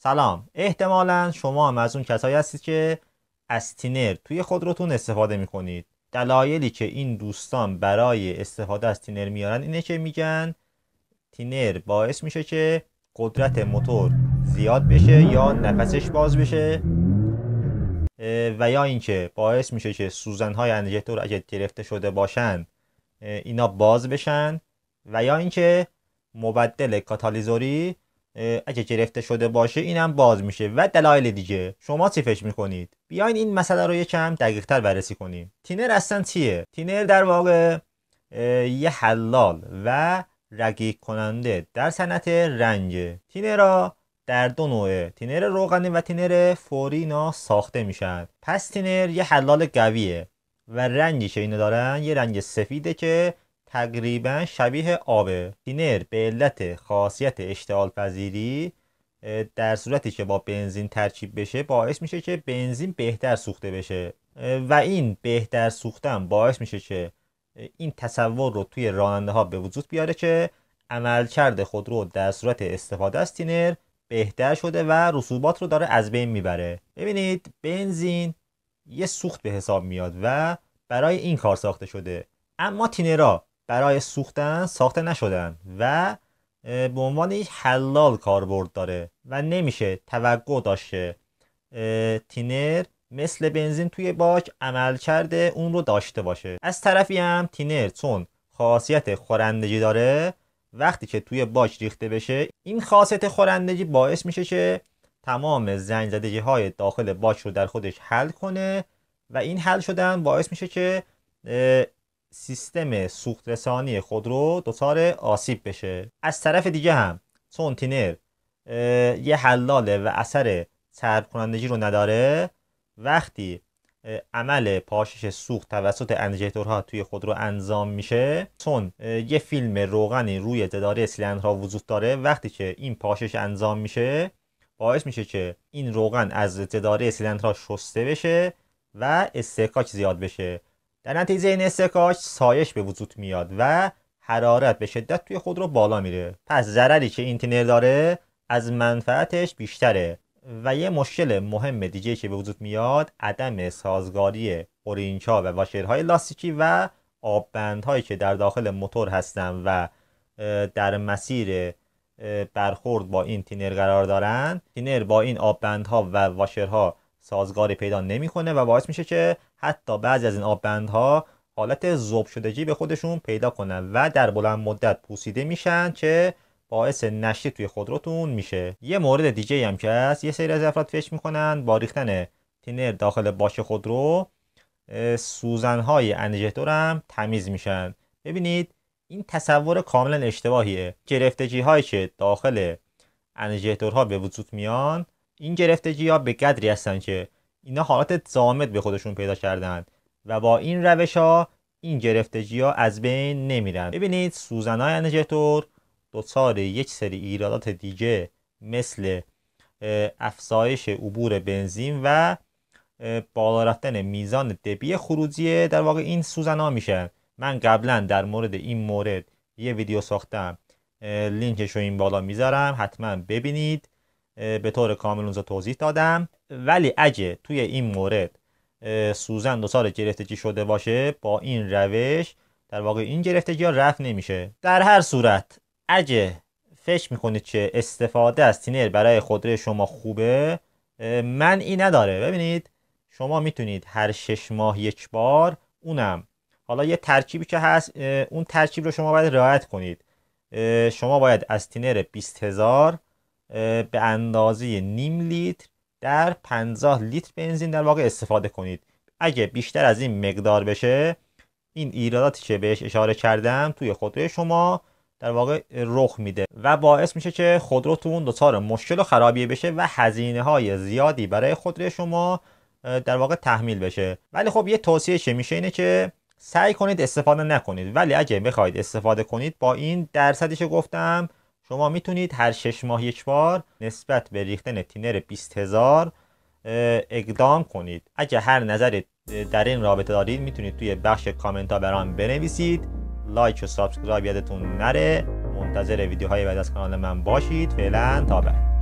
سلام احتمالا شما هم از اون کسایی هستید که از تینر توی خودروتون استفاده میکنید دلایلی که این دوستان برای استفاده از تینر میارن اینه که میگن تینر باعث میشه که قدرت موتور زیاد بشه یا نفسش باز بشه و یا اینکه باعث میشه که سوزن های انجکتور اگه گرفته شده باشن اینا باز بشن و یا اینکه مبدل کاتالیزوری اگه گرفته شده باشه اینم باز میشه و دلایل دیگه شما چی فکر میکنید بیاین این مسئله رو یکم دقیقتر بررسی کنیم تینر اصلا چیه تینر در واقع یه حلال و رقیق کننده در صنعت رنگ تینر را در دو نوعه تینر روغنی و تینر فوری اینا ساخته میشن پس تینر یه حلال قویه و رنگی که اینو دارن یه رنگ سفیده که تقریبا شبیه آبه تینر به علت خاصیت اشتعال پذیری در صورتی که با بنزین ترکیب بشه باعث میشه که بنزین بهتر سوخته بشه و این بهتر سوختن باعث میشه که این تصور رو توی راننده ها به وجود بیاره که عملکرد خودرو در صورت استفاده از تینر بهتر شده و رسوبات رو داره از بین میبره ببینید بنزین یه سوخت به حساب میاد و برای این کار ساخته شده اما تینرها برای سوختن ساخته نشدن و به عنوان یک حلال کاربرد داره و نمیشه توقع داشته تینر مثل بنزین توی باک عمل کرده اون رو داشته باشه از طرفی هم تینر چون خاصیت خورندگی داره وقتی که توی باک ریخته بشه این خاصیت خورندگی باعث میشه که تمام زنگ های داخل باک رو در خودش حل کنه و این حل شدن باعث میشه که سیستم سوخت رسانی خودرو دچار آسیب بشه از طرف دیگه هم چون تینر یه حلاله و اثر سرب کنندگی رو نداره وقتی عمل پاشش سوخت توسط انژیتورها توی خودرو انجام میشه چون یه فیلم روغنی روی جداره سیلندرها وجود داره وقتی که این پاشش انجام میشه باعث میشه که این روغن از جداره سیلندرها شسته بشه و استقاک زیاد بشه در نتیجه این استکاش سایش به وجود میاد و حرارت به شدت توی خود رو بالا میره پس ضرری که این تینر داره از منفعتش بیشتره و یه مشکل مهم دیگه که به وجود میاد عدم سازگاری اورینچا و واشرهای لاستیکی و آببندهایی که در داخل موتور هستن و در مسیر برخورد با این تینر قرار دارن تینر با این آببندها و واشرها سازگاری پیدا نمیکنه و باعث میشه که حتی بعضی از این آببندها حالت زوب شدگی به خودشون پیدا کنن و در بلند مدت پوسیده میشن که باعث نشتی توی خودروتون میشه یه مورد دیگه هم که هست یه سری از افراد فکر میکنن با ریختن تینر داخل باش خودرو سوزنهای انجهتور هم تمیز میشن ببینید این تصور کاملا اشتباهیه گرفتگی هایی که داخل انژکتورها به وجود میان این گرفتگی ها به قدری هستن که اینا حالات زامد به خودشون پیدا کردن و با این روش ها این گرفتگی ها از بین نمیرن ببینید سوزن های دو دچار یک سری ایرادات دیگه مثل افزایش عبور بنزین و بالا رفتن میزان دبی خروجی در واقع این سوزن ها میشن من قبلا در مورد این مورد یه ویدیو ساختم لینکش رو این بالا میذارم حتما ببینید به طور کامل اونجا توضیح دادم ولی اگه توی این مورد سوزن دچار گرفتگی شده باشه با این روش در واقع این گرفتگی ها رفت نمیشه در هر صورت اگه فکر میکنید که استفاده از تینر برای خودروی شما خوبه من این نداره ببینید شما میتونید هر شش ماه یک بار اونم حالا یه ترکیبی که هست اون ترکیب رو شما باید رعایت کنید شما باید از تینر هزار به اندازه نیم لیتر در 50 لیتر بنزین در واقع استفاده کنید اگه بیشتر از این مقدار بشه این ایراداتی که بهش اشاره کردم توی خودروی شما در واقع رخ میده و باعث میشه که خودروتون دچار مشکل و خرابی بشه و هزینه های زیادی برای خودروی شما در واقع تحمیل بشه ولی خب یه توصیه چه میشه اینه که سعی کنید استفاده نکنید ولی اگه بخواید استفاده کنید با این درصدی که گفتم شما میتونید هر شش ماه یک بار نسبت به ریختن تینر هزار اقدام کنید اگه هر نظر در این رابطه دارید میتونید توی بخش کامنت ها برام بنویسید لایک و سابسکرایب یادتون نره منتظر ویدیوهای بعد از کانال من باشید فعلا تا بعد